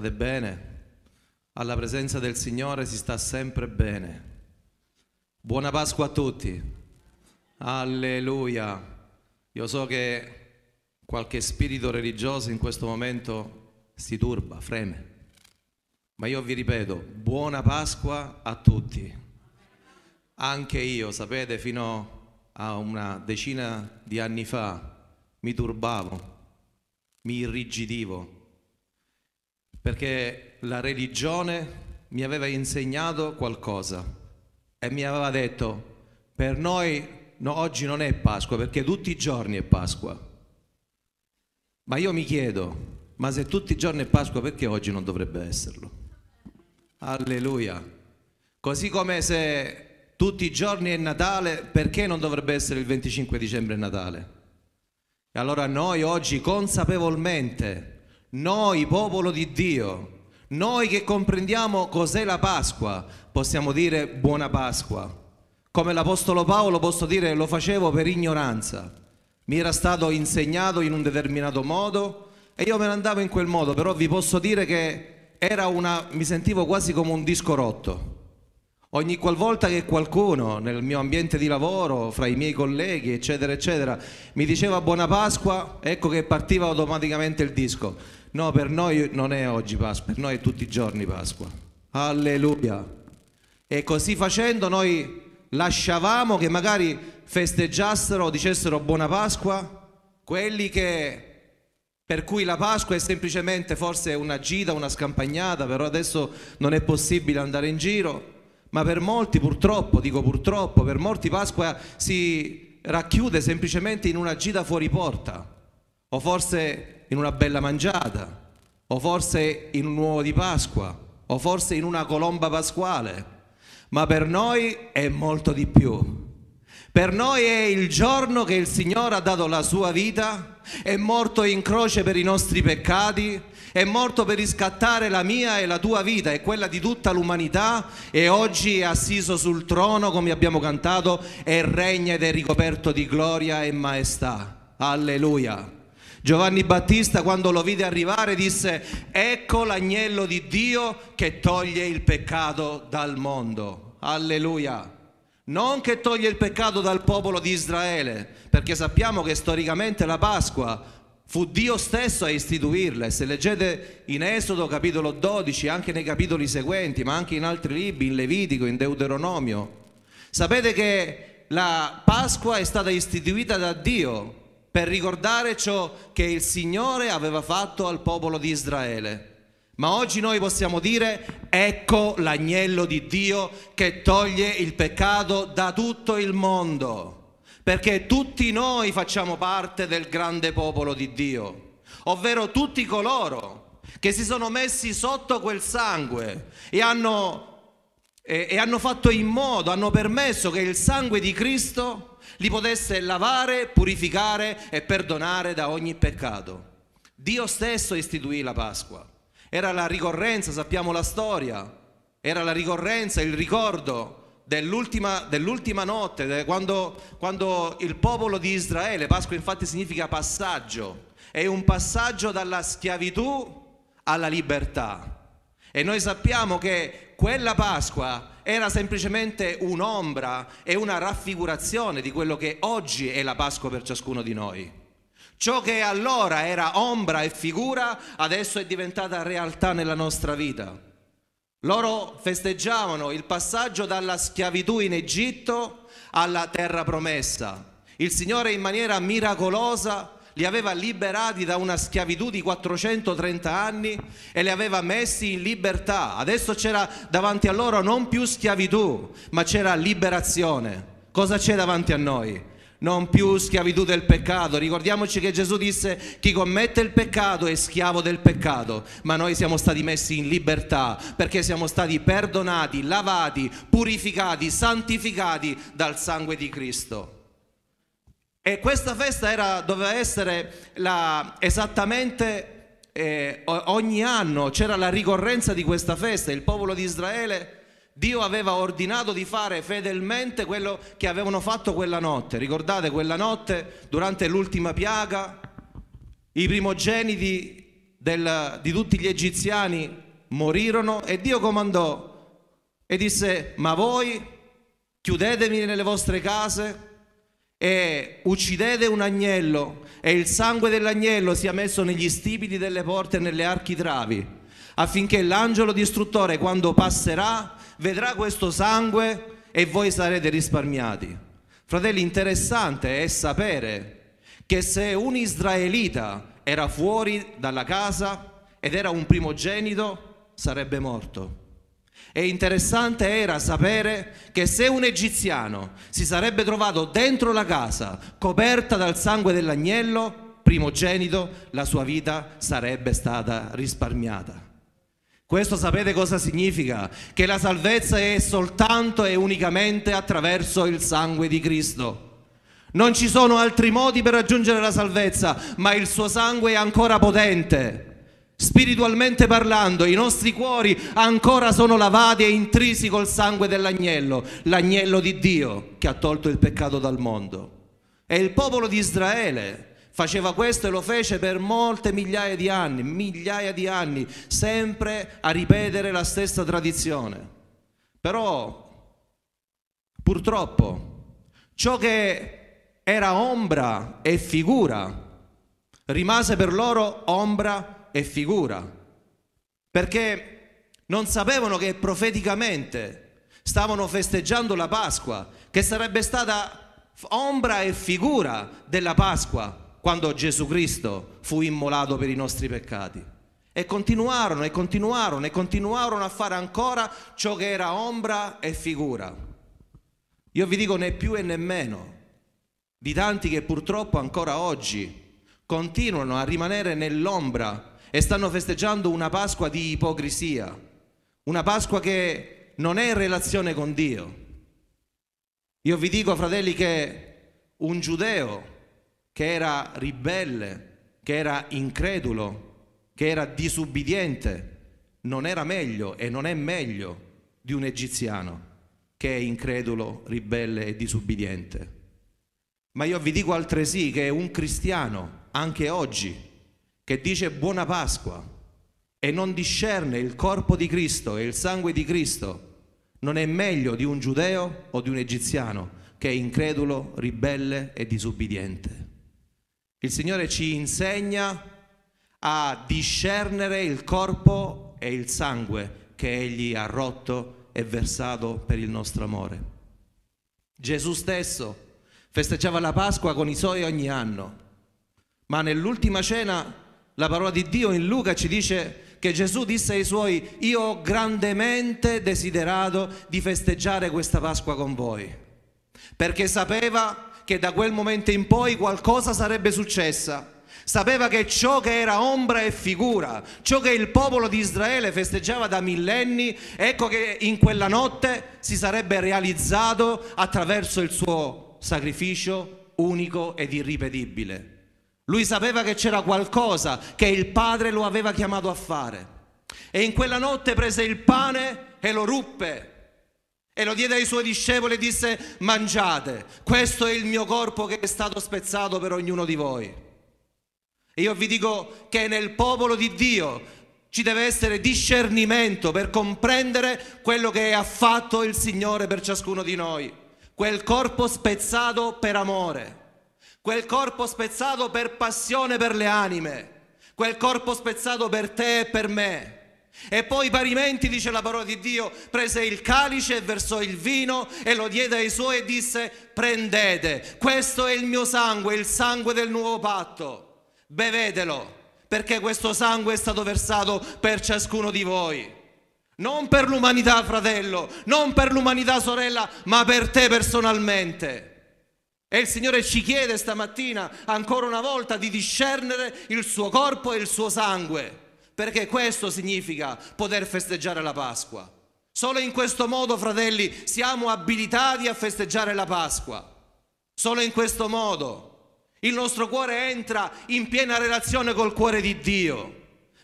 State bene? Alla presenza del Signore si sta sempre bene. Buona Pasqua a tutti. Alleluia. Io so che qualche spirito religioso in questo momento si turba, freme. Ma io vi ripeto, buona Pasqua a tutti. Anche io, sapete, fino a una decina di anni fa mi turbavo, mi irrigidivo perché la religione mi aveva insegnato qualcosa e mi aveva detto per noi no, oggi non è Pasqua perché tutti i giorni è Pasqua. Ma io mi chiedo, ma se tutti i giorni è Pasqua perché oggi non dovrebbe esserlo? Alleluia. Così come se tutti i giorni è Natale, perché non dovrebbe essere il 25 dicembre Natale? E allora noi oggi consapevolmente noi, popolo di Dio, noi che comprendiamo cos'è la Pasqua, possiamo dire buona Pasqua. Come l'Apostolo Paolo posso dire lo facevo per ignoranza. Mi era stato insegnato in un determinato modo e io me ne andavo in quel modo, però vi posso dire che era una, mi sentivo quasi come un disco rotto Ogni qualvolta che qualcuno nel mio ambiente di lavoro, fra i miei colleghi, eccetera, eccetera, mi diceva buona Pasqua, ecco che partiva automaticamente il disco. No, per noi non è oggi Pasqua, per noi è tutti i giorni Pasqua. Alleluia. E così facendo noi lasciavamo che magari festeggiassero, dicessero buona Pasqua, quelli che per cui la Pasqua è semplicemente forse una gita, una scampagnata, però adesso non è possibile andare in giro ma per molti purtroppo, dico purtroppo, per molti Pasqua si racchiude semplicemente in una gita fuori porta, o forse in una bella mangiata, o forse in un uovo di Pasqua, o forse in una colomba pasquale, ma per noi è molto di più. Per noi è il giorno che il Signore ha dato la sua vita, è morto in croce per i nostri peccati, è morto per riscattare la mia e la tua vita e quella di tutta l'umanità e oggi è assiso sul trono, come abbiamo cantato, e regna ed è ricoperto di gloria e maestà. Alleluia. Giovanni Battista quando lo vide arrivare disse, ecco l'agnello di Dio che toglie il peccato dal mondo. Alleluia. Non che toglie il peccato dal popolo di Israele, perché sappiamo che storicamente la Pasqua Fu Dio stesso a istituirle. Se leggete in Esodo capitolo 12, anche nei capitoli seguenti, ma anche in altri libri, in Levitico, in Deuteronomio, sapete che la Pasqua è stata istituita da Dio per ricordare ciò che il Signore aveva fatto al popolo di Israele. Ma oggi noi possiamo dire, ecco l'agnello di Dio che toglie il peccato da tutto il mondo perché tutti noi facciamo parte del grande popolo di Dio, ovvero tutti coloro che si sono messi sotto quel sangue e hanno, e, e hanno fatto in modo, hanno permesso che il sangue di Cristo li potesse lavare, purificare e perdonare da ogni peccato. Dio stesso istituì la Pasqua. Era la ricorrenza, sappiamo la storia, era la ricorrenza, il ricordo dell'ultima, dell'ultima notte, quando, quando il popolo di Israele, Pasqua infatti significa passaggio, è un passaggio dalla schiavitù alla libertà. E noi sappiamo che quella Pasqua era semplicemente un'ombra e una raffigurazione di quello che oggi è la Pasqua per ciascuno di noi. Ciò che allora era ombra e figura adesso è diventata realtà nella nostra vita. Loro festeggiavano il passaggio dalla schiavitù in Egitto alla terra promessa. Il Signore in maniera miracolosa li aveva liberati da una schiavitù di 430 anni e li aveva messi in libertà. Adesso c'era davanti a loro non più schiavitù, ma c'era liberazione. Cosa c'è davanti a noi? non più schiavitù del peccato. Ricordiamoci che Gesù disse chi commette il peccato è schiavo del peccato, ma noi siamo stati messi in libertà perché siamo stati perdonati, lavati, purificati, santificati dal sangue di Cristo. E questa festa era, doveva essere la, esattamente eh, ogni anno, c'era la ricorrenza di questa festa, il popolo di Israele Dio aveva ordinato di fare fedelmente quello che avevano fatto quella notte. Ricordate quella notte durante l'ultima piaga? I primogeniti del, di tutti gli egiziani morirono e Dio comandò e disse, ma voi chiudetemi nelle vostre case e uccidete un agnello e il sangue dell'agnello sia messo negli stipiti delle porte e nelle architravi affinché l'angelo distruttore quando passerà vedrà questo sangue e voi sarete risparmiati. Fratelli, interessante è sapere che se un israelita era fuori dalla casa ed era un primogenito, sarebbe morto. E interessante era sapere che se un egiziano si sarebbe trovato dentro la casa coperta dal sangue dell'agnello primogenito, la sua vita sarebbe stata risparmiata. Questo sapete cosa significa? Che la salvezza è soltanto e unicamente attraverso il sangue di Cristo. Non ci sono altri modi per raggiungere la salvezza, ma il suo sangue è ancora potente. Spiritualmente parlando, i nostri cuori ancora sono lavati e intrisi col sangue dell'agnello, l'agnello di Dio che ha tolto il peccato dal mondo. È il popolo di Israele Faceva questo e lo fece per molte migliaia di anni, migliaia di anni, sempre a ripetere la stessa tradizione. Però, purtroppo, ciò che era ombra e figura rimase per loro ombra e figura, perché non sapevano che profeticamente stavano festeggiando la Pasqua, che sarebbe stata ombra e figura della Pasqua, quando Gesù Cristo fu immolato per i nostri peccati. E continuarono e continuarono e continuarono a fare ancora ciò che era ombra e figura. Io vi dico né più e né meno di tanti che purtroppo ancora oggi continuano a rimanere nell'ombra e stanno festeggiando una Pasqua di ipocrisia, una Pasqua che non è in relazione con Dio. Io vi dico, fratelli, che un giudeo che era ribelle, che era incredulo, che era disubbidiente, non era meglio e non è meglio di un egiziano che è incredulo, ribelle e disubbidiente. Ma io vi dico altresì che un cristiano, anche oggi, che dice buona Pasqua e non discerne il corpo di Cristo e il sangue di Cristo, non è meglio di un giudeo o di un egiziano che è incredulo, ribelle e disubbidiente. Il Signore ci insegna a discernere il corpo e il sangue che Egli ha rotto e versato per il nostro amore. Gesù stesso festeggiava la Pasqua con i suoi ogni anno, ma nell'ultima cena la parola di Dio in Luca ci dice che Gesù disse ai suoi, io ho grandemente desiderato di festeggiare questa Pasqua con voi, perché sapeva che da quel momento in poi qualcosa sarebbe successa. Sapeva che ciò che era ombra e figura, ciò che il popolo di Israele festeggiava da millenni, ecco che in quella notte si sarebbe realizzato attraverso il suo sacrificio unico ed irripetibile. Lui sapeva che c'era qualcosa che il padre lo aveva chiamato a fare. E in quella notte prese il pane e lo ruppe e lo diede ai suoi discepoli e disse mangiate, questo è il mio corpo che è stato spezzato per ognuno di voi. E io vi dico che nel popolo di Dio ci deve essere discernimento per comprendere quello che ha fatto il Signore per ciascuno di noi, quel corpo spezzato per amore, quel corpo spezzato per passione per le anime, quel corpo spezzato per te e per me e poi parimenti, dice la parola di Dio, prese il calice, e versò il vino e lo diede ai suoi e disse, prendete, questo è il mio sangue, il sangue del nuovo patto, bevetelo, perché questo sangue è stato versato per ciascuno di voi. Non per l'umanità, fratello, non per l'umanità, sorella, ma per te personalmente. E il Signore ci chiede stamattina ancora una volta di discernere il suo corpo e il suo sangue perché questo significa poter festeggiare la Pasqua. Solo in questo modo, fratelli, siamo abilitati a festeggiare la Pasqua. Solo in questo modo il nostro cuore entra in piena relazione col cuore di Dio.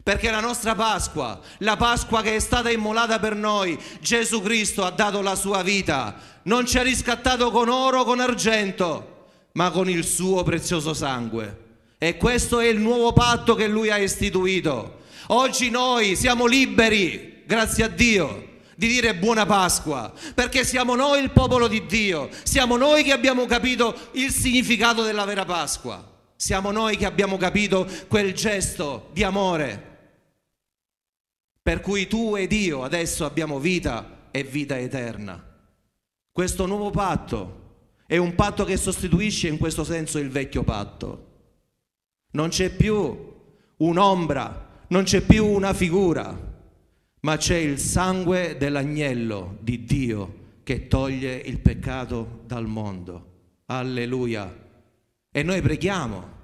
Perché la nostra Pasqua, la Pasqua che è stata immolata per noi, Gesù Cristo ha dato la sua vita, non ci ha riscattato con oro o con argento, ma con il suo prezioso sangue. E questo è il nuovo patto che lui ha istituito. Oggi noi siamo liberi, grazie a Dio, di dire buona Pasqua, perché siamo noi il popolo di Dio, siamo noi che abbiamo capito il significato della vera Pasqua, siamo noi che abbiamo capito quel gesto di amore per cui tu ed io adesso abbiamo vita e vita eterna. Questo nuovo patto è un patto che sostituisce in questo senso il vecchio patto. Non c'è più un'ombra non c'è più una figura, ma c'è il sangue dell'agnello di Dio che toglie il peccato dal mondo. Alleluia. E noi preghiamo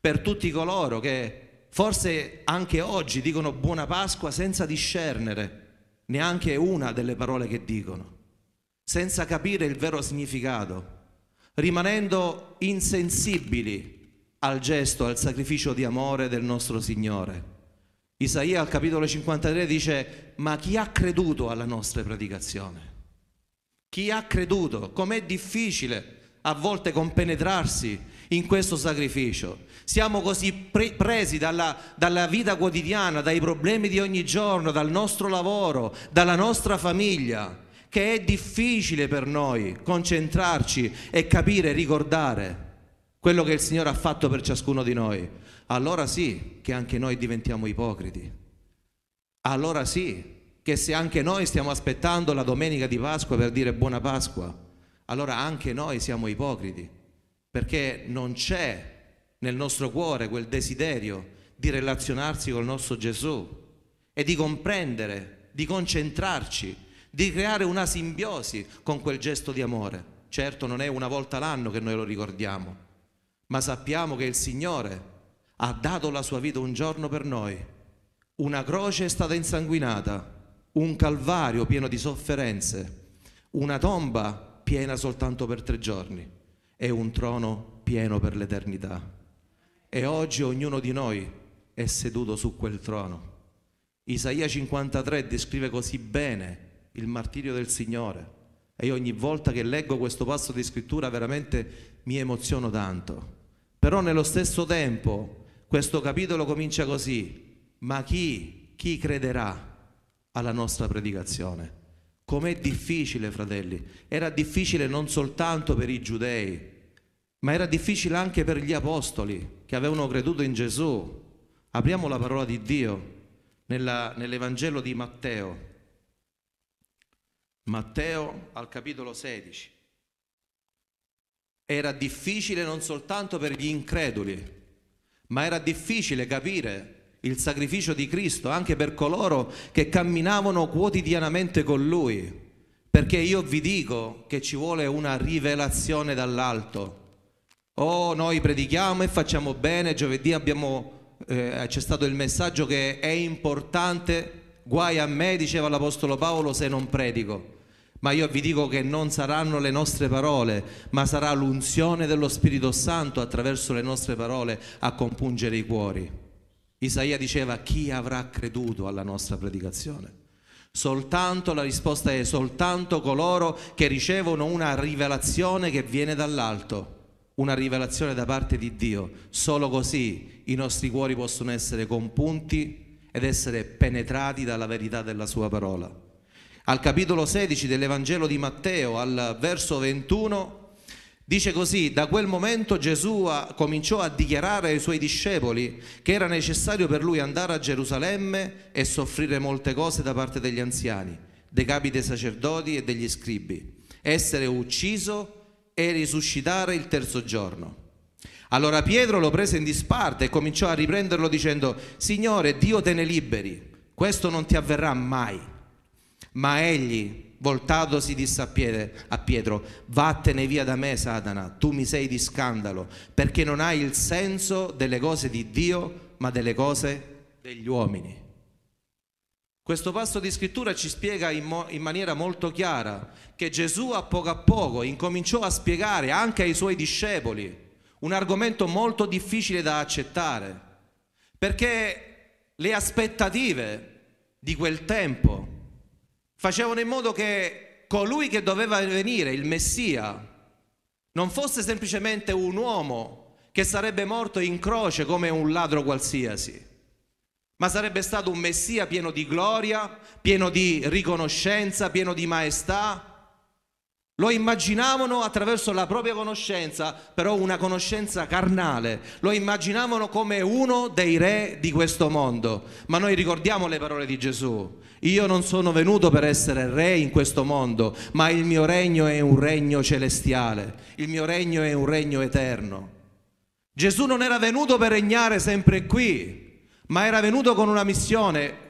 per tutti coloro che forse anche oggi dicono buona Pasqua senza discernere neanche una delle parole che dicono, senza capire il vero significato, rimanendo insensibili al gesto, al sacrificio di amore del nostro Signore. Isaia al capitolo 53 dice, ma chi ha creduto alla nostra predicazione? Chi ha creduto? Com'è difficile a volte compenetrarsi in questo sacrificio. Siamo così pre- presi dalla, dalla, vita quotidiana, dai problemi di ogni giorno, dal nostro lavoro, dalla nostra famiglia, che è difficile per noi concentrarci e capire, ricordare quello che il Signore ha fatto per ciascuno di noi allora sì che anche noi diventiamo ipocriti. Allora sì che se anche noi stiamo aspettando la domenica di Pasqua per dire buona Pasqua, allora anche noi siamo ipocriti, perché non c'è nel nostro cuore quel desiderio di relazionarsi col nostro Gesù e di comprendere, di concentrarci, di creare una simbiosi con quel gesto di amore. Certo non è una volta l'anno che noi lo ricordiamo, ma sappiamo che il Signore ha dato la sua vita un giorno per noi. Una croce è stata insanguinata, un calvario pieno di sofferenze, una tomba piena soltanto per tre giorni e un trono pieno per l'eternità. E oggi ognuno di noi è seduto su quel trono. Isaia 53 descrive così bene il martirio del Signore e ogni volta che leggo questo passo di scrittura veramente mi emoziono tanto. Però nello stesso tempo questo capitolo comincia così, ma chi, chi crederà alla nostra predicazione? Com'è difficile, fratelli? Era difficile non soltanto per i giudei, ma era difficile anche per gli apostoli che avevano creduto in Gesù. Apriamo la parola di Dio nella, nell'Evangelo di Matteo. Matteo al capitolo 16. Era difficile non soltanto per gli increduli, ma era difficile capire il sacrificio di Cristo anche per coloro che camminavano quotidianamente con Lui, perché io vi dico che ci vuole una rivelazione dall'alto. Oh, noi predichiamo e facciamo bene, giovedì abbiamo, eh, c'è stato il messaggio che è importante, guai a me, diceva l'Apostolo Paolo, se non predico ma io vi dico che non saranno le nostre parole, ma sarà l'unzione dello Spirito Santo attraverso le nostre parole a compungere i cuori. Isaia diceva chi avrà creduto alla nostra predicazione? Soltanto la risposta è soltanto coloro che ricevono una rivelazione che viene dall'alto, una rivelazione da parte di Dio. Solo così i nostri cuori possono essere compunti ed essere penetrati dalla verità della sua parola al capitolo 16 dell'Evangelo di Matteo, al verso 21, dice così, da quel momento Gesù cominciò a dichiarare ai suoi discepoli che era necessario per lui andare a Gerusalemme e soffrire molte cose da parte degli anziani, dei capi dei sacerdoti e degli scribi, essere ucciso e risuscitare il terzo giorno. Allora Pietro lo prese in disparte e cominciò a riprenderlo dicendo, Signore, Dio te ne liberi, questo non ti avverrà mai. Ma egli, voltatosi, disse a Pietro, vattene via da me, Satana, tu mi sei di scandalo, perché non hai il senso delle cose di Dio, ma delle cose degli uomini. Questo passo di scrittura ci spiega in, mo- in, maniera molto chiara che Gesù a poco a poco incominciò a spiegare anche ai suoi discepoli un argomento molto difficile da accettare, perché le aspettative di quel tempo facevano in modo che colui che doveva venire, il Messia, non fosse semplicemente un uomo che sarebbe morto in croce come un ladro qualsiasi, ma sarebbe stato un Messia pieno di gloria, pieno di riconoscenza, pieno di maestà, lo immaginavano attraverso la propria conoscenza, però una conoscenza carnale. Lo immaginavano come uno dei re di questo mondo. Ma noi ricordiamo le parole di Gesù. Io non sono venuto per essere re in questo mondo, ma il mio regno è un regno celestiale. Il mio regno è un regno eterno. Gesù non era venuto per regnare sempre qui, ma era venuto con una missione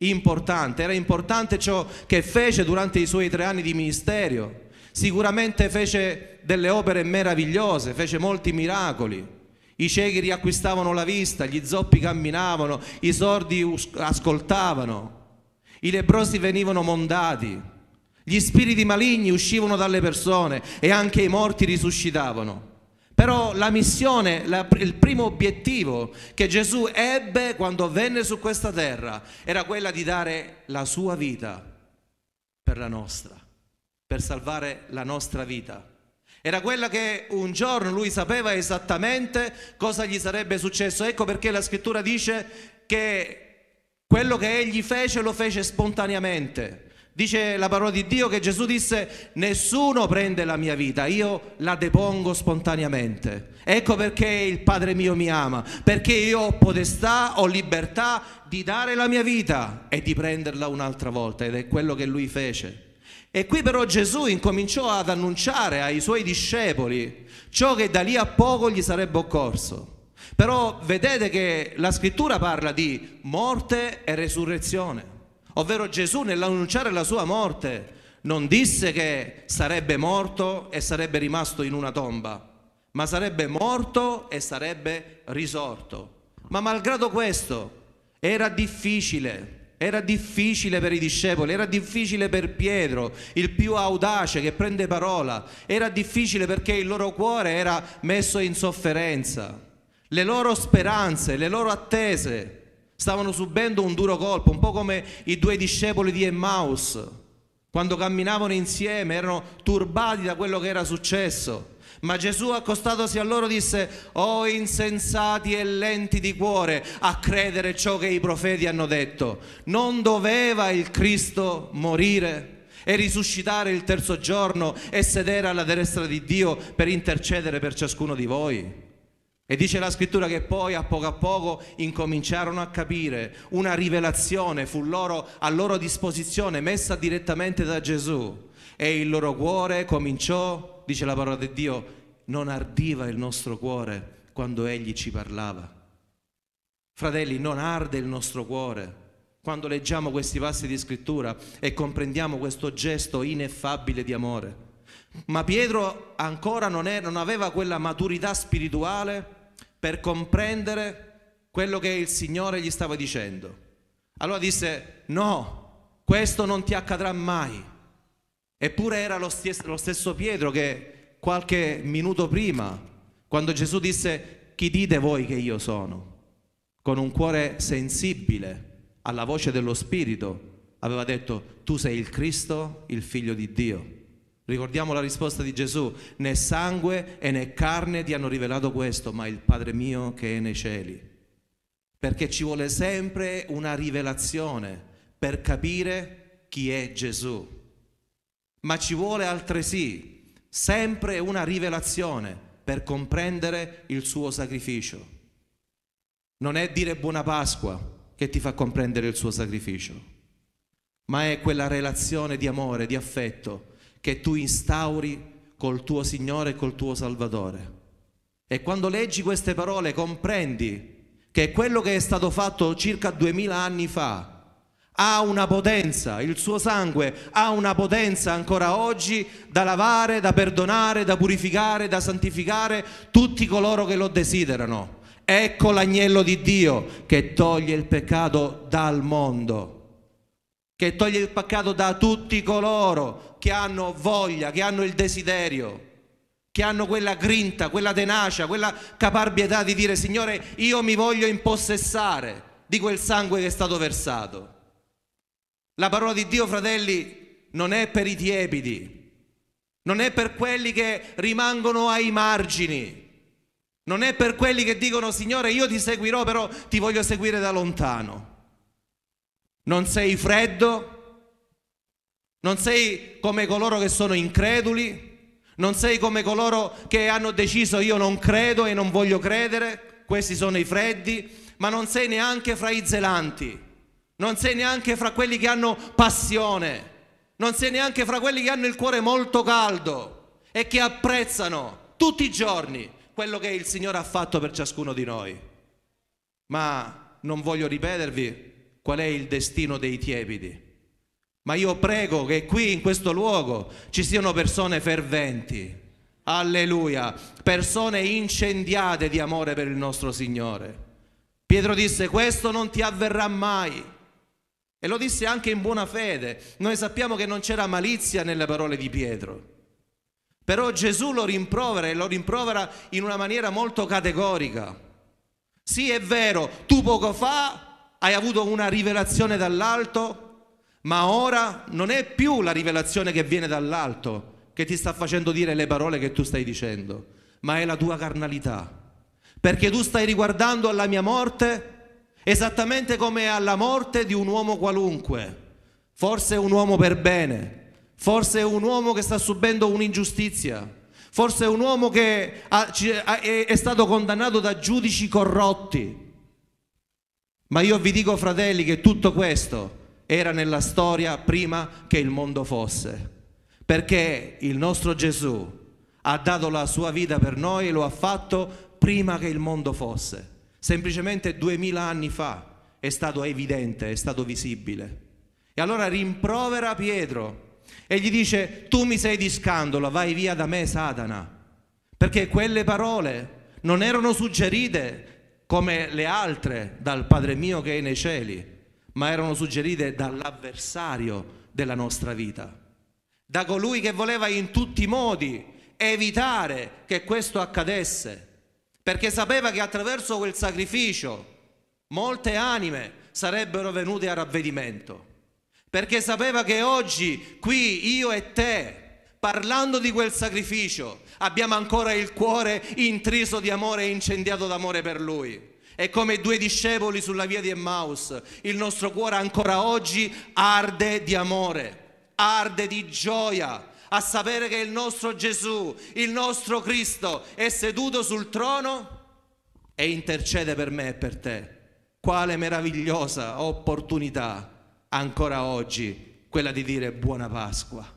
importante. Era importante ciò che fece durante i suoi tre anni di ministerio. Sicuramente fece delle opere meravigliose, fece molti miracoli. I ciechi riacquistavano la vista, gli zoppi camminavano, i sordi ascoltavano, i leprosi venivano mondati, gli spiriti maligni uscivano dalle persone e anche i morti risuscitavano. Però la missione, la, il primo obiettivo che Gesù ebbe quando venne su questa terra era quella di dare la sua vita per la nostra per salvare la nostra vita. Era quella che un giorno lui sapeva esattamente cosa gli sarebbe successo. Ecco perché la scrittura dice che quello che egli fece lo fece spontaneamente. Dice la parola di Dio che Gesù disse, nessuno prende la mia vita, io la depongo spontaneamente. Ecco perché il Padre mio mi ama, perché io ho potestà, ho libertà di dare la mia vita e di prenderla un'altra volta ed è quello che lui fece. E qui però Gesù incominciò ad annunciare ai suoi discepoli ciò che da lì a poco gli sarebbe occorso. Però vedete che la scrittura parla di morte e resurrezione, ovvero Gesù nell'annunciare la sua morte non disse che sarebbe morto e sarebbe rimasto in una tomba, ma sarebbe morto e sarebbe risorto. Ma malgrado questo era difficile era difficile per i discepoli, era difficile per Pietro, il più audace che prende parola, era difficile perché il loro cuore era messo in sofferenza, le loro speranze, le loro attese stavano subendo un duro colpo, un po' come i due discepoli di Emmaus, quando camminavano insieme erano turbati da quello che era successo. Ma Gesù accostatosi a loro disse, oh insensati e lenti di cuore a credere ciò che i profeti hanno detto, non doveva il Cristo morire? e risuscitare il terzo giorno e sedere alla destra di Dio per intercedere per ciascuno di voi. E dice la scrittura che poi a poco a poco incominciarono a capire, una rivelazione fu loro, a loro disposizione, messa direttamente da Gesù e il loro cuore cominciò a dice la parola di Dio, non ardiva il nostro cuore quando Egli ci parlava. Fratelli, non arde il nostro cuore quando leggiamo questi passi di scrittura e comprendiamo questo gesto ineffabile di amore. Ma Pietro ancora non, è, non aveva quella maturità spirituale per comprendere quello che il Signore gli stava dicendo. Allora disse, no, questo non ti accadrà mai. Eppure era lo stesso, lo stesso Pietro che qualche minuto prima, quando Gesù disse chi dite voi che io sono, con un cuore sensibile alla voce dello Spirito, aveva detto tu sei il Cristo, il figlio di Dio. Ricordiamo la risposta di Gesù, né sangue e né carne ti hanno rivelato questo, ma il Padre mio che è nei cieli. Perché ci vuole sempre una rivelazione per capire chi è Gesù ma ci vuole altresì sempre una rivelazione per comprendere il suo sacrificio. Non è dire buona Pasqua che ti fa comprendere il suo sacrificio, ma è quella relazione di amore, di affetto che tu instauri col tuo Signore e col tuo Salvatore. E quando leggi queste parole comprendi che quello che è stato fatto circa duemila anni fa, ha una potenza, il suo sangue ha una potenza ancora oggi da lavare, da perdonare, da purificare, da santificare tutti coloro che lo desiderano. Ecco l'agnello di Dio che toglie il peccato dal mondo, che toglie il peccato da tutti coloro che hanno voglia, che hanno il desiderio che hanno quella grinta, quella tenacia, quella caparbietà di dire Signore, io mi voglio impossessare di quel sangue che è stato versato. La parola di Dio, fratelli, non è per i tiepidi, non è per quelli che rimangono ai margini, non è per quelli che dicono Signore io ti seguirò però ti voglio seguire da lontano. Non sei freddo, non sei come coloro che sono increduli, non sei come coloro che hanno deciso io non credo e non voglio credere, questi sono i freddi, ma non sei neanche fra i zelanti non sei neanche fra quelli che hanno passione, non sei neanche fra quelli che hanno il cuore molto caldo e che apprezzano tutti i giorni quello che il Signore ha fatto per ciascuno di noi. Ma non voglio ripetervi qual è il destino dei tiepidi. Ma io prego che qui in questo luogo ci siano persone ferventi, alleluia, persone incendiate di amore per il nostro Signore. Pietro disse, questo non ti avverrà mai e lo disse anche in buona fede. Noi sappiamo che non c'era malizia nelle parole di Pietro. Però Gesù lo rimprovera e lo rimprovera in una maniera molto categorica. Sì, è vero, tu poco fa hai avuto una rivelazione dall'alto, ma ora non è più la rivelazione che viene dall'alto che ti sta facendo dire le parole che tu stai dicendo, ma è la tua carnalità. Perché tu stai riguardando alla mia morte esattamente come alla morte di un uomo qualunque, forse un uomo per bene, forse un uomo che sta subendo un'ingiustizia, forse un uomo che è stato condannato da giudici corrotti. Ma io vi dico, fratelli, che tutto questo era nella storia prima che il mondo fosse, perché il nostro Gesù ha dato la sua vita per noi e lo ha fatto prima che il mondo fosse semplicemente duemila anni fa è stato evidente, è stato visibile. E allora rimprovera Pietro e gli dice, tu mi sei di scandalo, vai via da me Satana, perché quelle parole non erano suggerite come le altre dal Padre mio che è nei cieli, ma erano suggerite dall'avversario della nostra vita, da colui che voleva in tutti i modi evitare che questo accadesse perché sapeva che attraverso quel sacrificio molte anime sarebbero venute a ravvedimento, perché sapeva che oggi qui io e te, parlando di quel sacrificio, abbiamo ancora il cuore intriso di amore e incendiato d'amore per lui. E come i due discepoli sulla via di Emmaus, il nostro cuore ancora oggi arde di amore, arde di gioia a sapere che il nostro Gesù, il nostro Cristo è seduto sul trono e intercede per me e per te. Quale meravigliosa opportunità ancora oggi quella di dire buona Pasqua.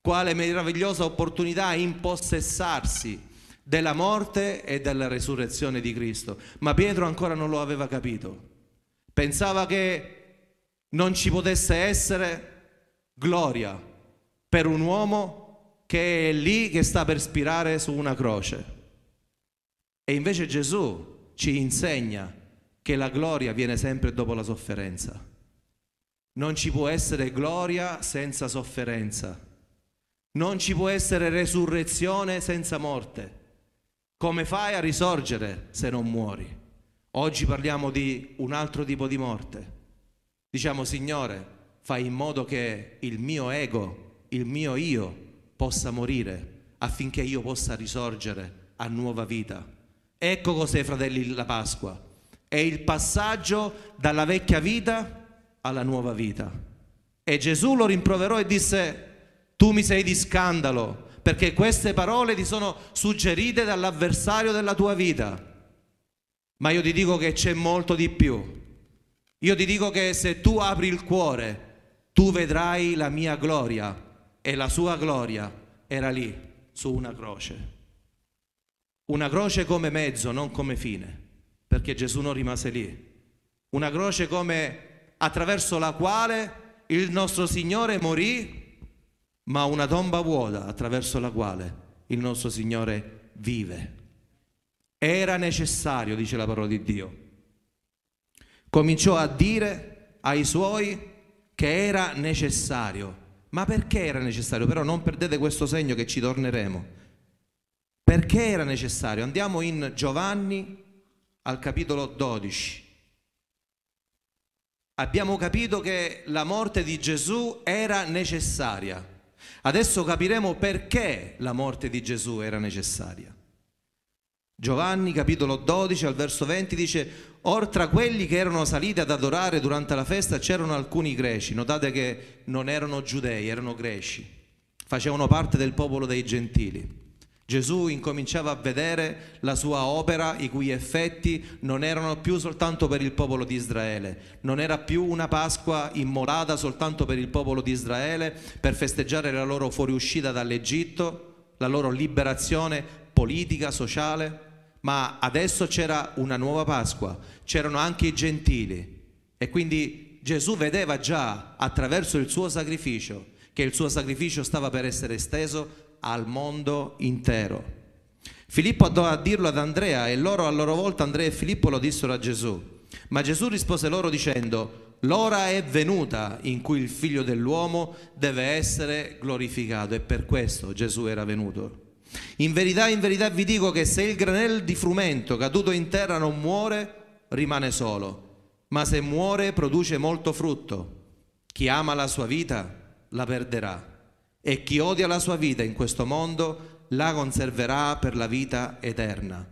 Quale meravigliosa opportunità impossessarsi della morte e della resurrezione di Cristo. Ma Pietro ancora non lo aveva capito. Pensava che non ci potesse essere gloria per un uomo che è lì che sta per spirare su una croce. E invece Gesù ci insegna che la gloria viene sempre dopo la sofferenza. Non ci può essere gloria senza sofferenza. Non ci può essere resurrezione senza morte. Come fai a risorgere se non muori? Oggi parliamo di un altro tipo di morte. Diciamo, Signore, fai in modo che il mio ego il mio io possa morire affinché io possa risorgere a nuova vita. Ecco cos'è, fratelli, la Pasqua. È il passaggio dalla vecchia vita alla nuova vita. E Gesù lo rimproverò e disse, tu mi sei di scandalo, perché queste parole ti sono suggerite dall'avversario della tua vita. Ma io ti dico che c'è molto di più. Io ti dico che se tu apri il cuore, tu vedrai la mia gloria e la sua gloria era lì, su una croce. Una croce come mezzo, non come fine, perché Gesù non rimase lì. Una croce come attraverso la quale il nostro Signore morì, ma una tomba vuota attraverso la quale il nostro Signore vive. Era necessario, dice la parola di Dio. Cominciò a dire ai suoi che era necessario ma perché era necessario? Però non perdete questo segno che ci torneremo. Perché era necessario? Andiamo in Giovanni al capitolo 12. Abbiamo capito che la morte di Gesù era necessaria. Adesso capiremo perché la morte di Gesù era necessaria. Giovanni capitolo 12 al verso 20 dice Or tra quelli che erano saliti ad adorare durante la festa c'erano alcuni greci, notate che non erano giudei, erano greci, facevano parte del popolo dei gentili. Gesù incominciava a vedere la sua opera i cui effetti non erano più soltanto per il popolo di Israele, non era più una Pasqua immolata soltanto per il popolo di Israele per festeggiare la loro fuoriuscita dall'Egitto, la loro liberazione politica, sociale, ma adesso c'era una nuova Pasqua, c'erano anche i gentili e quindi Gesù vedeva già attraverso il suo sacrificio che il suo sacrificio stava per essere esteso al mondo intero. Filippo andò a dirlo ad Andrea e loro a loro volta Andrea e Filippo lo dissero a Gesù. Ma Gesù rispose loro dicendo, l'ora è venuta in cui il figlio dell'uomo deve essere glorificato e per questo Gesù era venuto. In verità, in verità vi dico che se il granel di frumento caduto in terra non muore, rimane solo, ma se muore produce molto frutto. Chi ama la sua vita la perderà e chi odia la sua vita in questo mondo la conserverà per la vita eterna.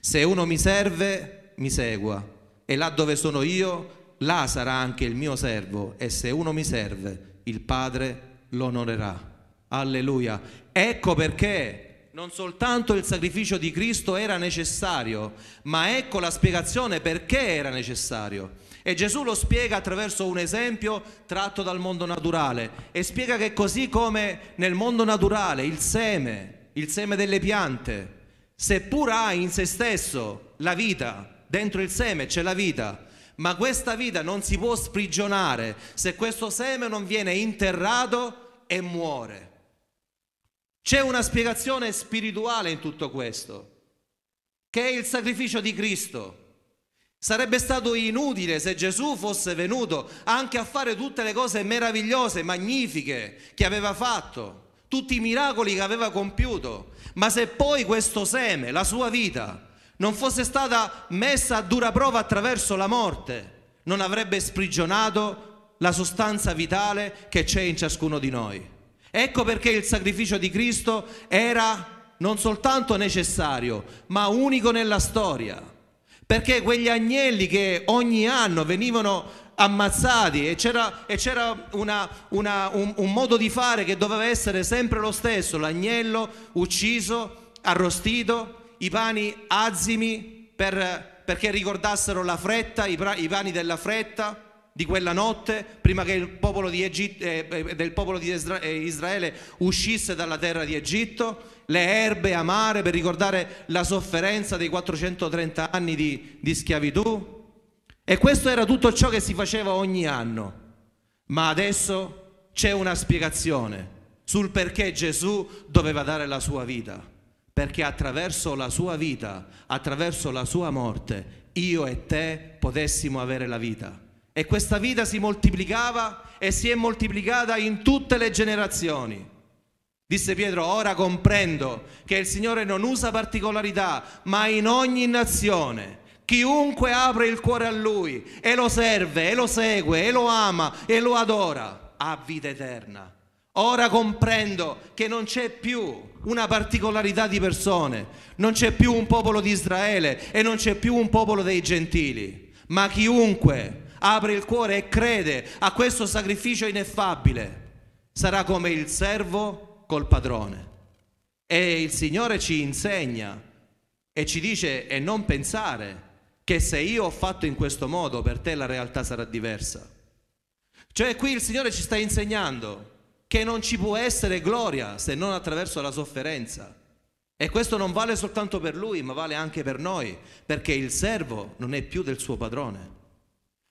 Se uno mi serve, mi segua e là dove sono io, là sarà anche il mio servo e se uno mi serve, il Padre l'onorerà. Alleluia. Ecco perché non soltanto il sacrificio di Cristo era necessario, ma ecco la spiegazione perché era necessario. E Gesù lo spiega attraverso un esempio tratto dal mondo naturale e spiega che così come nel mondo naturale il seme, il seme delle piante, seppur ha in se stesso la vita, dentro il seme c'è la vita, ma questa vita non si può sprigionare se questo seme non viene interrato e muore. C'è una spiegazione spirituale in tutto questo, che è il sacrificio di Cristo. Sarebbe stato inutile se Gesù fosse venuto anche a fare tutte le cose meravigliose, magnifiche che aveva fatto, tutti i miracoli che aveva compiuto, ma se poi questo seme, la sua vita, non fosse stata messa a dura prova attraverso la morte, non avrebbe sprigionato la sostanza vitale che c'è in ciascuno di noi. Ecco perché il sacrificio di Cristo era non soltanto necessario, ma unico nella storia. Perché quegli agnelli che ogni anno venivano ammazzati e c'era, e c'era una, una, un, un modo di fare che doveva essere sempre lo stesso, l'agnello ucciso, arrostito, i pani azimi per, perché ricordassero la fretta, i, i pani della fretta, di quella notte prima che il popolo di Egitto, eh, eh, del popolo di eh, Israele uscisse dalla terra di Egitto, le erbe amare per ricordare la sofferenza dei 430 anni di, di schiavitù. E questo era tutto ciò che si faceva ogni anno. Ma adesso c'è una spiegazione sul perché Gesù doveva dare la sua vita. Perché attraverso la sua vita, attraverso la sua morte, io e te potessimo avere la vita e questa vita si moltiplicava e si è moltiplicata in tutte le generazioni. Disse Pietro, ora comprendo che il Signore non usa particolarità, ma in ogni nazione. Chiunque apre il cuore a Lui e lo serve, e lo segue, e lo ama, e lo adora, ha vita eterna. Ora comprendo che non c'è più una particolarità di persone, non c'è più un popolo di Israele e non c'è più un popolo dei gentili, ma chiunque apre il cuore e crede a questo sacrificio ineffabile, sarà come il servo col padrone. E il Signore ci insegna e ci dice e non pensare che se io ho fatto in questo modo per te la realtà sarà diversa. Cioè qui il Signore ci sta insegnando che non ci può essere gloria se non attraverso la sofferenza. E questo non vale soltanto per lui, ma vale anche per noi, perché il servo non è più del suo padrone.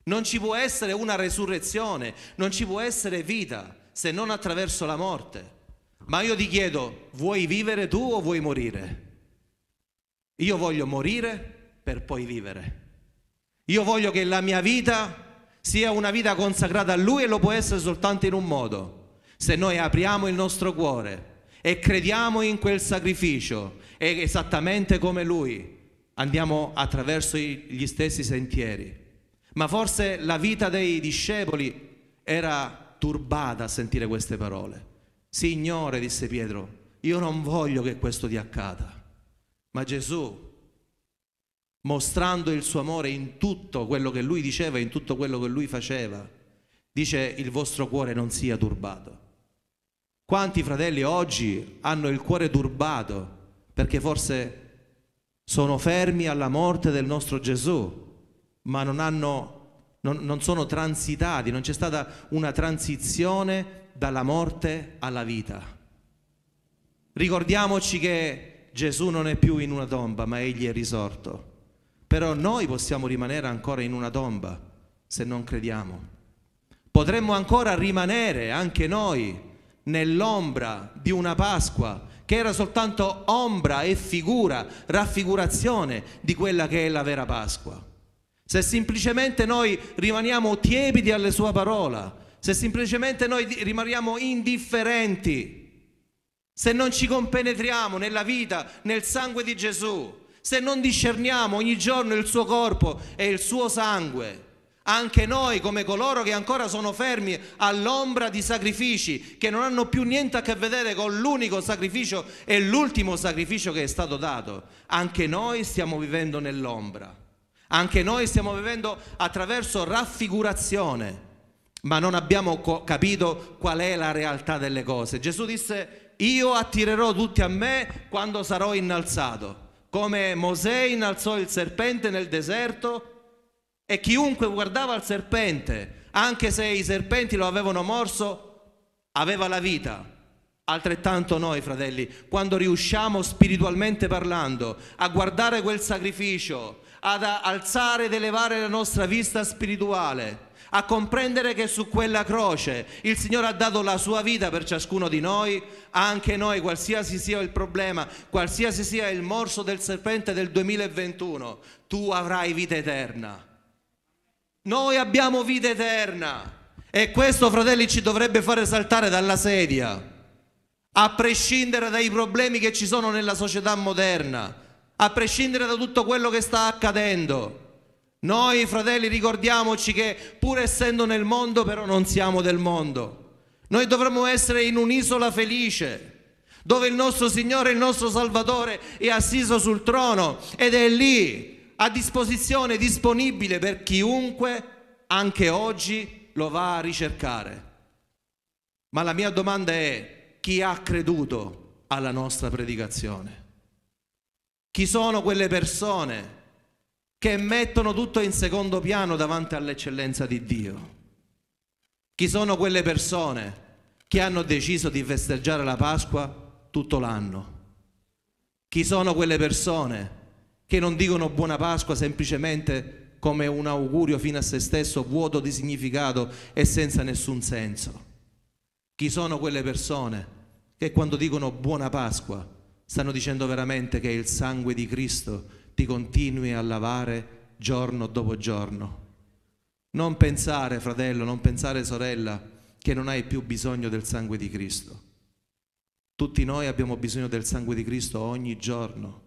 Non ci può essere una resurrezione, non ci può essere vita se non attraverso la morte. Ma io ti chiedo, vuoi vivere tu o vuoi morire? Io voglio morire per poi vivere. Io voglio che la mia vita sia una vita consacrata a Lui e lo può essere soltanto in un modo, se noi apriamo il nostro cuore e crediamo in quel sacrificio e esattamente come Lui andiamo attraverso gli stessi sentieri. Ma forse la vita dei discepoli era turbata a sentire queste parole. Signore, disse Pietro, io non voglio che questo ti accada. Ma Gesù, mostrando il suo amore in tutto quello che lui diceva, in tutto quello che lui faceva, dice il vostro cuore non sia turbato. Quanti fratelli oggi hanno il cuore turbato perché forse sono fermi alla morte del nostro Gesù, ma non, hanno, non, non sono transitati, non c'è stata una transizione dalla morte alla vita. Ricordiamoci che Gesù non è più in una tomba, ma egli è risorto. Però noi possiamo rimanere ancora in una tomba se non crediamo. Potremmo ancora rimanere anche noi nell'ombra di una Pasqua che era soltanto ombra e figura, raffigurazione di quella che è la vera Pasqua se semplicemente noi rimaniamo tiepidi alle sua parole, se semplicemente noi rimaniamo indifferenti, se non ci compenetriamo nella vita, nel sangue di Gesù, se non discerniamo ogni giorno il suo corpo e il suo sangue, anche noi come coloro che ancora sono fermi all'ombra di sacrifici che non hanno più niente a che vedere con l'unico sacrificio e l'ultimo sacrificio che è stato dato, anche noi stiamo vivendo nell'ombra. Anche noi stiamo vivendo attraverso raffigurazione, ma non abbiamo co- capito qual è la realtà delle cose. Gesù disse, io attirerò tutti a me quando sarò innalzato, come Mosè innalzò il serpente nel deserto e chiunque guardava il serpente, anche se i serpenti lo avevano morso, aveva la vita. Altrettanto noi, fratelli, quando riusciamo spiritualmente parlando a guardare quel sacrificio, ad alzare ed elevare la nostra vista spirituale, a comprendere che su quella croce il Signore ha dato la sua vita per ciascuno di noi, anche noi, qualsiasi sia il problema, qualsiasi sia il morso del serpente del 2021, tu avrai vita eterna. Noi abbiamo vita eterna e questo, fratelli, ci dovrebbe fare saltare dalla sedia, a prescindere dai problemi che ci sono nella società moderna a prescindere da tutto quello che sta accadendo. Noi fratelli ricordiamoci che pur essendo nel mondo però non siamo del mondo. Noi dovremmo essere in un'isola felice dove il nostro Signore, il nostro Salvatore è assiso sul trono ed è lì a disposizione, disponibile per chiunque anche oggi lo va a ricercare. Ma la mia domanda è chi ha creduto alla nostra predicazione? Chi sono quelle persone che mettono tutto in secondo piano davanti all'eccellenza di Dio? Chi sono quelle persone che hanno deciso di festeggiare la Pasqua tutto l'anno? Chi sono quelle persone che non dicono buona Pasqua semplicemente come un augurio fino a se stesso, vuoto di significato e senza nessun senso? Chi sono quelle persone che quando dicono buona Pasqua Stanno dicendo veramente che il sangue di Cristo ti continui a lavare giorno dopo giorno. Non pensare, fratello, non pensare, sorella, che non hai più bisogno del sangue di Cristo. Tutti noi abbiamo bisogno del sangue di Cristo ogni giorno.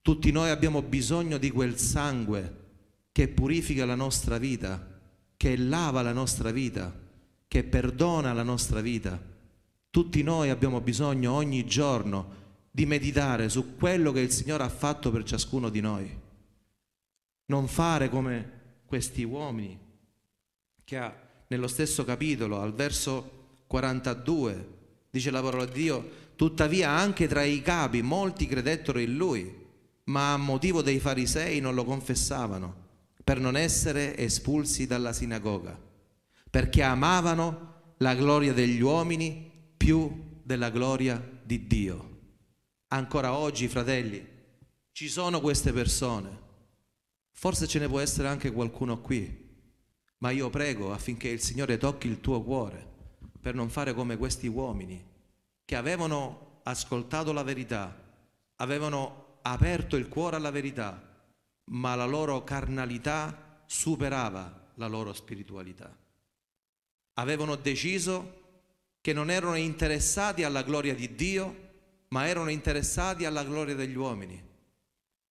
Tutti noi abbiamo bisogno di quel sangue che purifica la nostra vita, che lava la nostra vita, che perdona la nostra vita. Tutti noi abbiamo bisogno ogni giorno di meditare su quello che il Signore ha fatto per ciascuno di noi. Non fare come questi uomini che ha, nello stesso capitolo, al verso 42, dice la parola di Dio, tuttavia anche tra i capi molti credettero in lui, ma a motivo dei farisei non lo confessavano, per non essere espulsi dalla sinagoga, perché amavano la gloria degli uomini più della gloria di Dio ancora oggi, fratelli, ci sono queste persone. Forse ce ne può essere anche qualcuno qui, ma io prego affinché il Signore tocchi il tuo cuore per non fare come questi uomini che avevano ascoltato la verità, avevano aperto il cuore alla verità, ma la loro carnalità superava la loro spiritualità. Avevano deciso che non erano interessati alla gloria di Dio, ma erano interessati alla gloria degli uomini.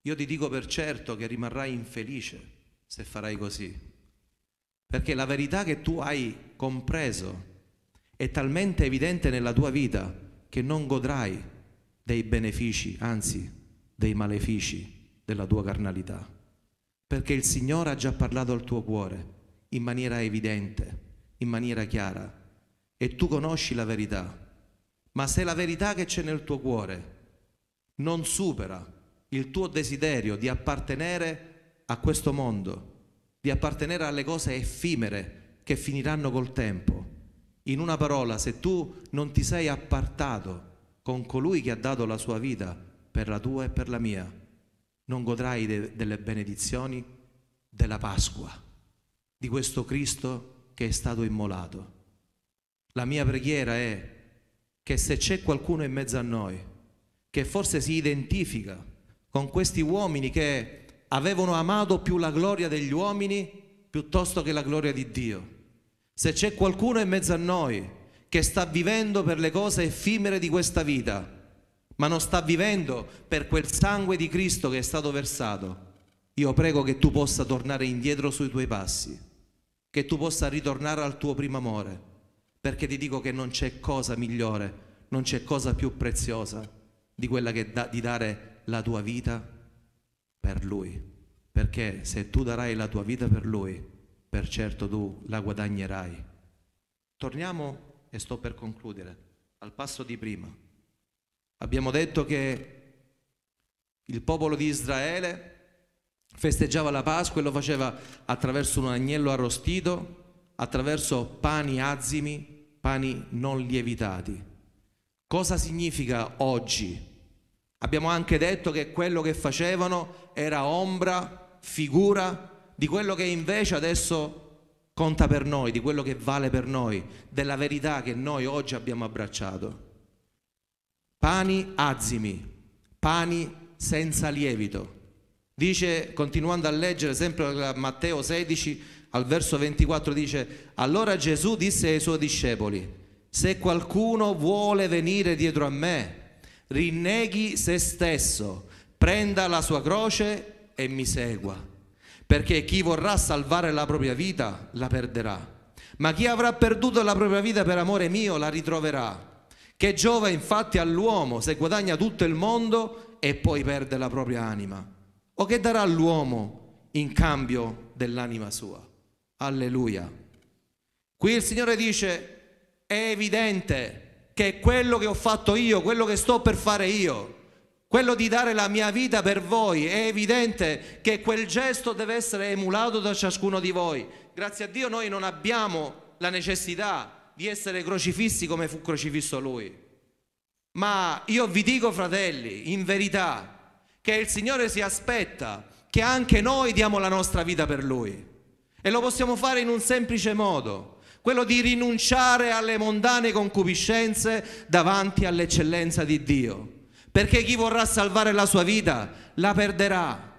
Io ti dico per certo che rimarrai infelice se farai così, perché la verità che tu hai compreso è talmente evidente nella tua vita che non godrai dei benefici, anzi dei malefici della tua carnalità, perché il Signore ha già parlato al tuo cuore in maniera evidente, in maniera chiara, e tu conosci la verità ma se la verità che c'è nel tuo cuore non supera il tuo desiderio di appartenere a questo mondo, di appartenere alle cose effimere che finiranno col tempo, in una parola, se tu non ti sei appartato con colui che ha dato la sua vita per la tua e per la mia, non godrai de- delle benedizioni della Pasqua, di questo Cristo che è stato immolato. La mia preghiera è che se c'è qualcuno in mezzo a noi che forse si identifica con questi uomini che avevano amato più la gloria degli uomini piuttosto che la gloria di Dio, se c'è qualcuno in mezzo a noi che sta vivendo per le cose effimere di questa vita, ma non sta vivendo per quel sangue di Cristo che è stato versato, io prego che tu possa tornare indietro sui tuoi passi, che tu possa ritornare al tuo primo amore perché ti dico che non c'è cosa migliore, non c'è cosa più preziosa di quella che da, di dare la tua vita per Lui. Perché se tu darai la tua vita per Lui, per certo tu la guadagnerai. Torniamo, e sto per concludere, al passo di prima. Abbiamo detto che il popolo di Israele festeggiava la Pasqua e lo faceva attraverso un agnello arrostito, attraverso pani azimi, pani non lievitati. Cosa significa oggi? Abbiamo anche detto che quello che facevano era ombra, figura di quello che invece adesso conta per noi, di quello che vale per noi, della verità che noi oggi abbiamo abbracciato. Pani azimi, pani senza lievito. Dice, continuando a leggere sempre Matteo 16, al verso 24 dice, allora Gesù disse ai suoi discepoli, se qualcuno vuole venire dietro a me, rinneghi se stesso, prenda la sua croce e mi segua, perché chi vorrà salvare la propria vita la perderà, ma chi avrà perduto la propria vita per amore mio la ritroverà. Che giova infatti all'uomo se guadagna tutto il mondo e poi perde la propria anima? O che darà l'uomo in cambio dell'anima sua? Alleluia. Qui il Signore dice, è evidente che quello che ho fatto io, quello che sto per fare io, quello di dare la mia vita per voi, è evidente che quel gesto deve essere emulato da ciascuno di voi. Grazie a Dio noi non abbiamo la necessità di essere crocifissi come fu crocifisso lui. Ma io vi dico, fratelli, in verità, che il Signore si aspetta che anche noi diamo la nostra vita per Lui. E lo possiamo fare in un semplice modo, quello di rinunciare alle mondane concupiscenze davanti all'eccellenza di Dio. Perché chi vorrà salvare la sua vita la perderà.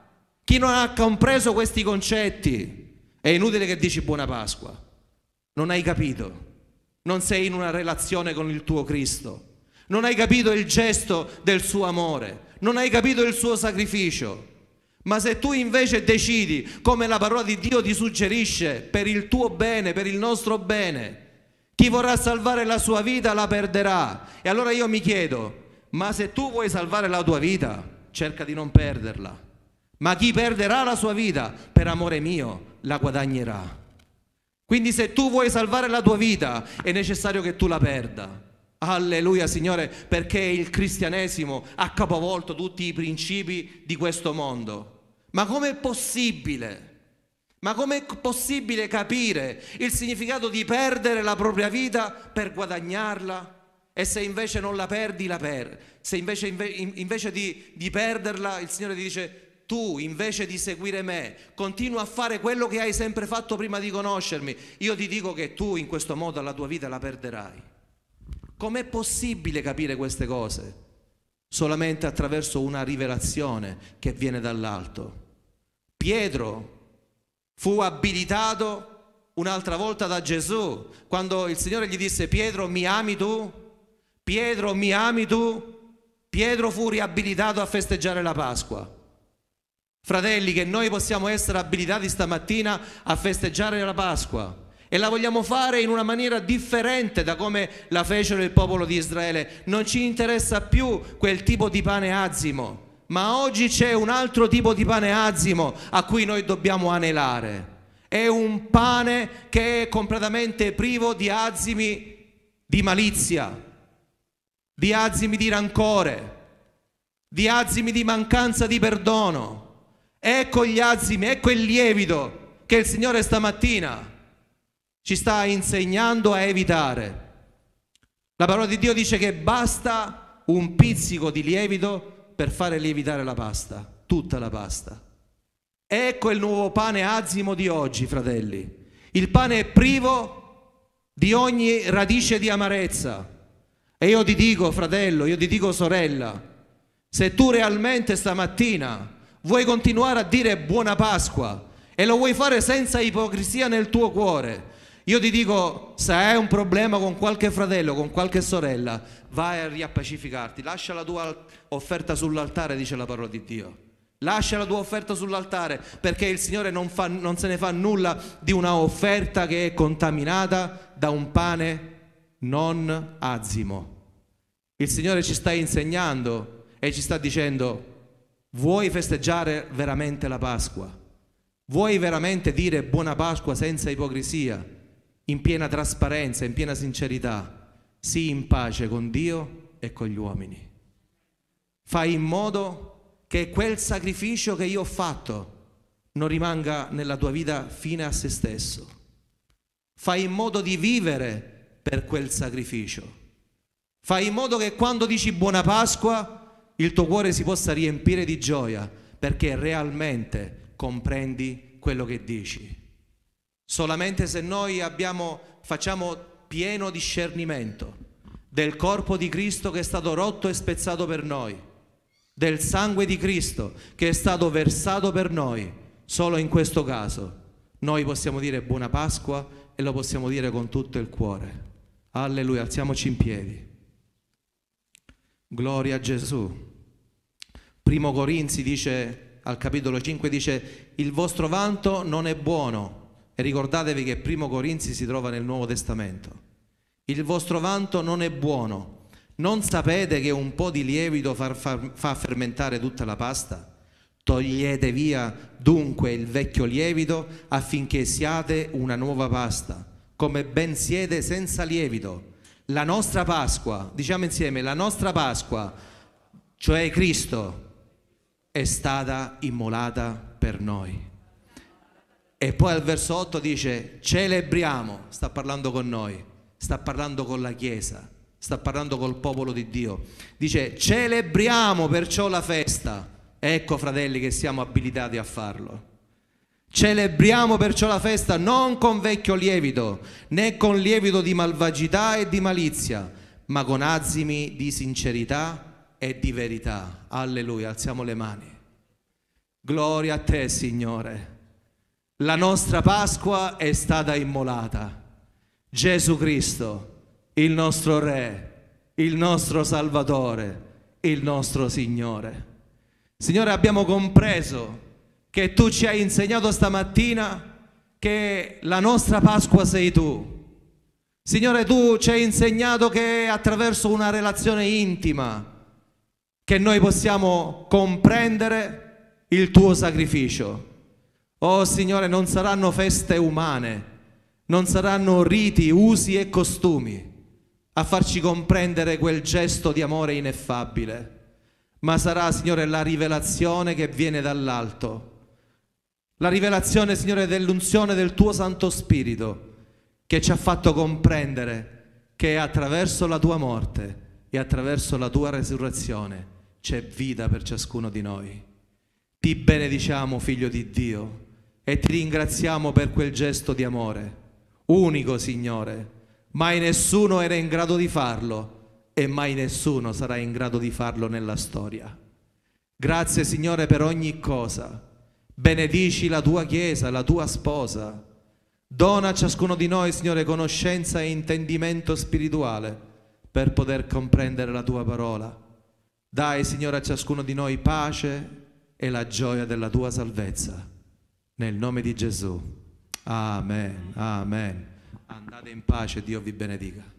Chi non ha compreso questi concetti è inutile che dici buona Pasqua. Non hai capito. Non sei in una relazione con il tuo Cristo. Non hai capito il gesto del suo amore. Non hai capito il suo sacrificio. Ma se tu invece decidi, come la parola di Dio ti suggerisce, per il tuo bene, per il nostro bene, chi vorrà salvare la sua vita la perderà. E allora io mi chiedo, ma se tu vuoi salvare la tua vita, cerca di non perderla. Ma chi perderà la sua vita, per amore mio, la guadagnerà. Quindi se tu vuoi salvare la tua vita, è necessario che tu la perda. Alleluia Signore, perché il cristianesimo ha capovolto tutti i principi di questo mondo. Ma com'è possibile? Ma com'è possibile capire il significato di perdere la propria vita per guadagnarla? E se invece non la perdi, la perdi. Se invece, invece di, di perderla, il Signore ti dice, tu invece di seguire me, continua a fare quello che hai sempre fatto prima di conoscermi. Io ti dico che tu in questo modo la tua vita la perderai. Com'è possibile capire queste cose? Solamente attraverso una rivelazione che viene dall'alto. Pietro fu abilitato un'altra volta da Gesù, quando il Signore gli disse Pietro mi ami tu? Pietro mi ami tu? Pietro fu riabilitato a festeggiare la Pasqua. Fratelli, che noi possiamo essere abilitati stamattina a festeggiare la Pasqua e la vogliamo fare in una maniera differente da come la fecero il popolo di Israele. Non ci interessa più quel tipo di pane azimo ma oggi c'è un altro tipo di pane azimo a cui noi dobbiamo anelare. È un pane che è completamente privo di azimi di malizia, di azimi di rancore, di azimi di mancanza di perdono. Ecco gli azimi, ecco il lievito che il Signore stamattina ci sta insegnando a evitare. La parola di Dio dice che basta un pizzico di lievito per fare lievitare la pasta, tutta la pasta. Ecco il nuovo pane azimo di oggi, fratelli. Il pane è privo di ogni radice di amarezza. E io ti dico, fratello, io ti dico, sorella, se tu realmente stamattina vuoi continuare a dire buona Pasqua e lo vuoi fare senza ipocrisia nel tuo cuore, io ti dico, se hai un problema con qualche fratello, con qualche sorella, vai a riappacificarti, lascia la tua offerta sull'altare, dice la parola di Dio. Lascia la tua offerta sull'altare perché il Signore non, fa, non se ne fa nulla di una offerta che è contaminata da un pane non azimo. Il Signore ci sta insegnando e ci sta dicendo, vuoi festeggiare veramente la Pasqua? Vuoi veramente dire buona Pasqua senza ipocrisia? in piena trasparenza, in piena sincerità, sii in pace con Dio e con gli uomini. Fai in modo che quel sacrificio che io ho fatto non rimanga nella tua vita fine a se stesso. Fai in modo di vivere per quel sacrificio. Fai in modo che quando dici buona Pasqua il tuo cuore si possa riempire di gioia perché realmente comprendi quello che dici solamente se noi abbiamo, facciamo pieno discernimento del corpo di Cristo che è stato rotto e spezzato per noi, del sangue di Cristo che è stato versato per noi, solo in questo caso noi possiamo dire buona Pasqua e lo possiamo dire con tutto il cuore. Alleluia, alziamoci in piedi. Gloria a Gesù. Primo Corinzi dice al capitolo 5 dice il vostro vanto non è buono e ricordatevi che Primo Corinzi si trova nel Nuovo Testamento. Il vostro vanto non è buono. Non sapete che un po' di lievito far, far, fa fermentare tutta la pasta? Togliete via dunque il vecchio lievito affinché siate una nuova pasta, come ben siete senza lievito. La nostra Pasqua, diciamo insieme, la nostra Pasqua, cioè Cristo, è stata immolata per noi. E poi al verso 8 dice celebriamo, sta parlando con noi, sta parlando con la Chiesa, sta parlando col popolo di Dio. Dice celebriamo perciò la festa. Ecco fratelli che siamo abilitati a farlo. Celebriamo perciò la festa non con vecchio lievito, né con lievito di malvagità e di malizia, ma con azimi di sincerità e di verità. Alleluia, alziamo le mani. Gloria a te, Signore. La nostra Pasqua è stata immolata. Gesù Cristo, il nostro Re, il nostro Salvatore, il nostro Signore. Signore, abbiamo compreso che tu ci hai insegnato stamattina che la nostra Pasqua sei tu. Signore, tu ci hai insegnato che attraverso una relazione intima che noi possiamo comprendere il tuo sacrificio Oh Signore, non saranno feste umane, non saranno riti, usi e costumi a farci comprendere quel gesto di amore ineffabile, ma sarà, Signore, la rivelazione che viene dall'alto. La rivelazione, Signore, dell'unzione del tuo Santo Spirito che ci ha fatto comprendere che attraverso la tua morte e attraverso la tua resurrezione c'è vita per ciascuno di noi. Ti benediciamo, Figlio di Dio e ti ringraziamo per quel gesto di amore, unico Signore. Mai nessuno era in grado di farlo e mai nessuno sarà in grado di farlo nella storia. Grazie Signore per ogni cosa. Benedici la tua Chiesa, la tua sposa. Dona a ciascuno di noi, Signore, conoscenza e intendimento spirituale per poter comprendere la tua parola. Dai, Signore, a ciascuno di noi pace e la gioia della tua salvezza. Nel nome di Gesù. Amen. Amen. Andate in pace, Dio vi benedica.